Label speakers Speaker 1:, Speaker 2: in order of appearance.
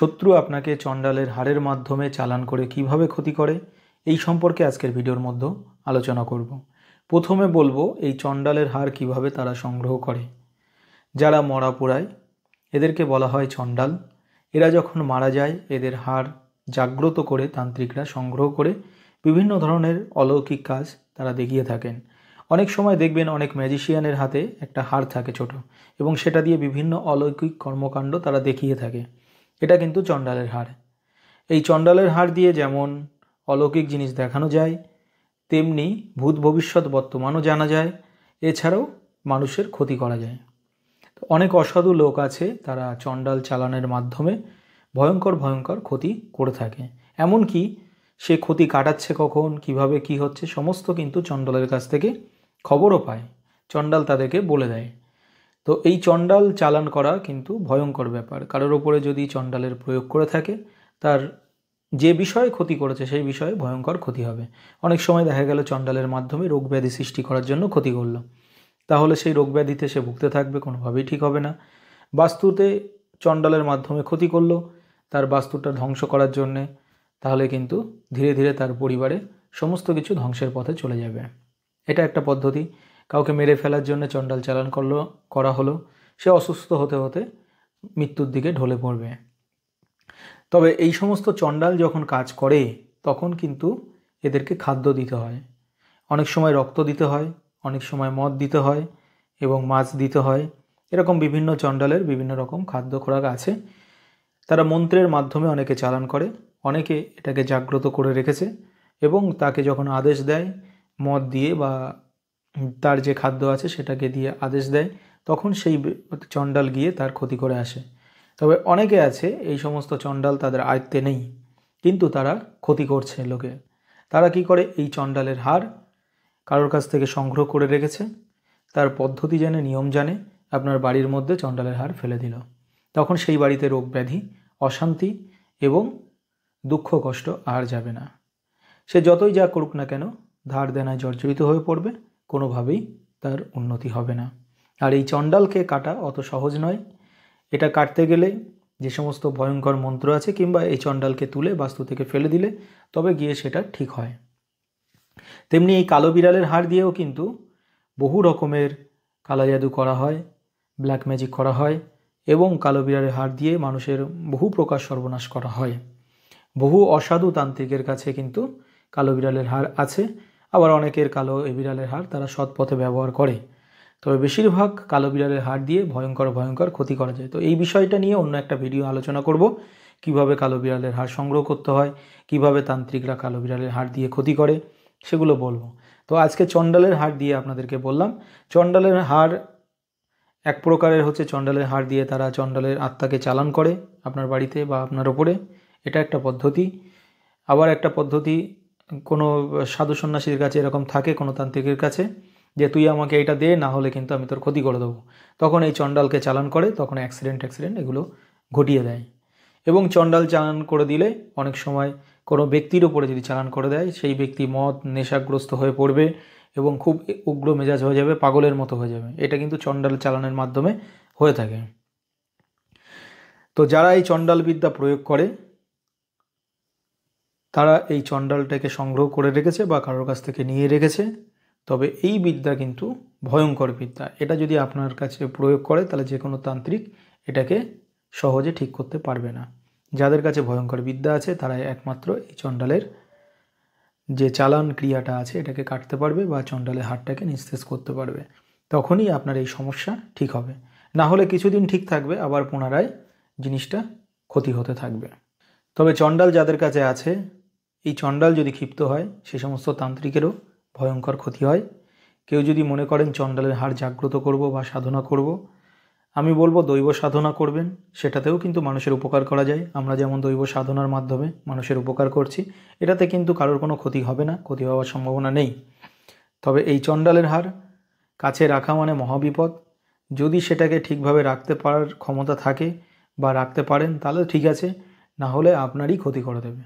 Speaker 1: শত্রু আপনাকে চণ্ডালের হারের মাধ্যমে চালান করে কিভাবে ক্ষতি করে এই সম্পর্কে আজকের ভিডিওর মধ্যে আলোচনা করব প্রথমে বলবো এই চণ্ডালের হার কিভাবে তারা সংগ্রহ করে যারা মরা পোড়ায় এদেরকে বলা হয় চণ্ডাল এরা যখন মারা যায় এদের হার জাগ্রত করে তান্ত্রিকরা সংগ্রহ করে বিভিন্ন ধরনের অলৌকিক কাজ তারা দেখিয়ে থাকেন অনেক সময় দেখবেন অনেক ম্যাজিশিয়ানের হাতে একটা হার থাকে ছোট এবং সেটা দিয়ে বিভিন্ন অলৌকিক কর্মকাণ্ড তারা দেখিয়ে থাকে এটা কিন্তু চণ্ডালের হাড় এই চণ্ডালের হাড় দিয়ে যেমন অলৌকিক জিনিস দেখানো যায় তেমনি ভূত ভবিষ্যৎ বর্তমানও জানা যায় এছাড়াও মানুষের ক্ষতি করা যায় অনেক অসাধু লোক আছে তারা চণ্ডাল চালানের মাধ্যমে ভয়ঙ্কর ভয়ঙ্কর ক্ষতি করে থাকে এমনকি সে ক্ষতি কাটাচ্ছে কখন কিভাবে কি হচ্ছে সমস্ত কিন্তু চণ্ডালের কাছ থেকে খবরও পায় চণ্ডাল তাদেরকে বলে দেয় তো এই চণ্ডাল চালান করা কিন্তু ভয়ঙ্কর ব্যাপার কারোর ওপরে যদি চণ্ডালের প্রয়োগ করে থাকে তার যে বিষয়ে ক্ষতি করেছে সেই বিষয়ে ভয়ঙ্কর ক্ষতি হবে অনেক সময় দেখা গেল চণ্ডালের মাধ্যমে রোগ ব্যাধি সৃষ্টি করার জন্য ক্ষতি করল তাহলে সেই রোগ ব্যাধিতে সে ভুগতে থাকবে কোনোভাবেই ঠিক হবে না বাস্তুতে চণ্ডালের মাধ্যমে ক্ষতি করলো তার বাস্তুটা ধ্বংস করার জন্যে তাহলে কিন্তু ধীরে ধীরে তার পরিবারে সমস্ত কিছু ধ্বংসের পথে চলে যাবে এটা একটা পদ্ধতি কাউকে মেরে ফেলার জন্য চণ্ডাল চালান করলো করা হলো সে অসুস্থ হতে হতে মৃত্যুর দিকে ঢলে পড়বে তবে এই সমস্ত চণ্ডাল যখন কাজ করে তখন কিন্তু এদেরকে খাদ্য দিতে হয় অনেক সময় রক্ত দিতে হয় অনেক সময় মদ দিতে হয় এবং মাছ দিতে হয় এরকম বিভিন্ন চণ্ডালের বিভিন্ন রকম খাদ্য খোরাক আছে তারা মন্ত্রের মাধ্যমে অনেকে চালান করে অনেকে এটাকে জাগ্রত করে রেখেছে এবং তাকে যখন আদেশ দেয় মদ দিয়ে বা তার যে খাদ্য আছে সেটাকে দিয়ে আদেশ দেয় তখন সেই চণ্ডাল গিয়ে তার ক্ষতি করে আসে তবে অনেকে আছে এই সমস্ত চণ্ডাল তাদের আয়ত্তে নেই কিন্তু তারা ক্ষতি করছে লোকে তারা কি করে এই চণ্ডালের হার কারোর কাছ থেকে সংগ্রহ করে রেখেছে তার পদ্ধতি জানে নিয়ম জানে আপনার বাড়ির মধ্যে চণ্ডালের হার ফেলে দিল তখন সেই বাড়িতে রোগ ব্যাধি অশান্তি এবং দুঃখ কষ্ট আর যাবে না সে যতই যা করুক না কেন ধার দেনায় জর্জরিত হয়ে পড়বে কোনোভাবেই তার উন্নতি হবে না আর এই চণ্ডালকে কাটা অত সহজ নয় এটা কাটতে গেলে যে সমস্ত ভয়ঙ্কর মন্ত্র আছে কিংবা এই চণ্ডালকে তুলে বাস্তু থেকে ফেলে দিলে তবে গিয়ে সেটা ঠিক হয় তেমনি এই কালো বিড়ালের হাড় দিয়েও কিন্তু বহু রকমের কালা জাদু করা হয় ব্ল্যাক ম্যাজিক করা হয় এবং কালো বিড়ালের হাড় দিয়ে মানুষের বহু প্রকার সর্বনাশ করা হয় বহু অসাধু তান্ত্রিকের কাছে কিন্তু কালো বিড়ালের হাড় আছে আবার অনেকের কালো এ বিড়ালের হাড় তারা সৎ পথে ব্যবহার করে তবে বেশিরভাগ কালো বিড়ালের হাড় দিয়ে ভয়ঙ্কর ভয়ঙ্কর ক্ষতি করা যায় তো এই বিষয়টা নিয়ে অন্য একটা ভিডিও আলোচনা করব কিভাবে কালো বিড়ালের হাড় সংগ্রহ করতে হয় কিভাবে তান্ত্রিকরা কালো বিড়ালের হাড় দিয়ে ক্ষতি করে সেগুলো বলবো তো আজকে চণ্ডালের হাড় দিয়ে আপনাদেরকে বললাম চণ্ডালের হাড় এক প্রকারের হচ্ছে চণ্ডালের হাড় দিয়ে তারা চণ্ডালের আত্মাকে চালান করে আপনার বাড়িতে বা আপনার ওপরে এটা একটা পদ্ধতি আবার একটা পদ্ধতি কোনো সাধু সন্ন্যাসীর কাছে এরকম থাকে কোনো তান্ত্রিকের কাছে যে তুই আমাকে এটা দে না হলে কিন্তু আমি তোর ক্ষতি করে দেবো তখন এই চণ্ডালকে চালান করে তখন অ্যাক্সিডেন্ট অ্যাক্সিডেন্ট এগুলো ঘটিয়ে দেয় এবং চণ্ডাল চালান করে দিলে অনেক সময় কোনো ব্যক্তির ওপরে যদি চালান করে দেয় সেই ব্যক্তি মদ নেশাগ্রস্ত হয়ে পড়বে এবং খুব উগ্র মেজাজ হয়ে যাবে পাগলের মতো হয়ে যাবে এটা কিন্তু চণ্ডাল চালানের মাধ্যমে হয়ে থাকে তো যারা এই চণ্ডালবিদ্যা প্রয়োগ করে তারা এই চণ্ডালটাকে সংগ্রহ করে রেখেছে বা কারোর কাছ থেকে নিয়ে রেখেছে তবে এই বিদ্যা কিন্তু ভয়ঙ্কর বিদ্যা এটা যদি আপনার কাছে প্রয়োগ করে তাহলে যে কোনো তান্ত্রিক এটাকে সহজে ঠিক করতে পারবে না যাদের কাছে ভয়ঙ্কর বিদ্যা আছে তারাই একমাত্র এই চণ্ডালের যে চালান ক্রিয়াটা আছে এটাকে কাটতে পারবে বা চণ্ডালের হাটটাকে নিঃশেষ করতে পারবে তখনই আপনার এই সমস্যা ঠিক হবে না হলে কিছুদিন ঠিক থাকবে আবার পুনরায় জিনিসটা ক্ষতি হতে থাকবে তবে চণ্ডাল যাদের কাছে আছে এই চণ্ডাল যদি ক্ষিপ্ত হয় সে সমস্ত তান্ত্রিকেরও ভয়ঙ্কর ক্ষতি হয় কেউ যদি মনে করেন চণ্ডালের হার জাগ্রত করব বা সাধনা করব আমি বলবো দৈব সাধনা করবেন সেটাতেও কিন্তু মানুষের উপকার করা যায় আমরা যেমন দৈব সাধনার মাধ্যমে মানুষের উপকার করছি এটাতে কিন্তু কারোর কোনো ক্ষতি হবে না ক্ষতি হওয়ার সম্ভাবনা নেই তবে এই চণ্ডালের হার কাছে রাখা মানে মহাবিপদ যদি সেটাকে ঠিকভাবে রাখতে পারার ক্ষমতা থাকে বা রাখতে পারেন তাহলে ঠিক আছে না হলে আপনারই ক্ষতি করে দেবে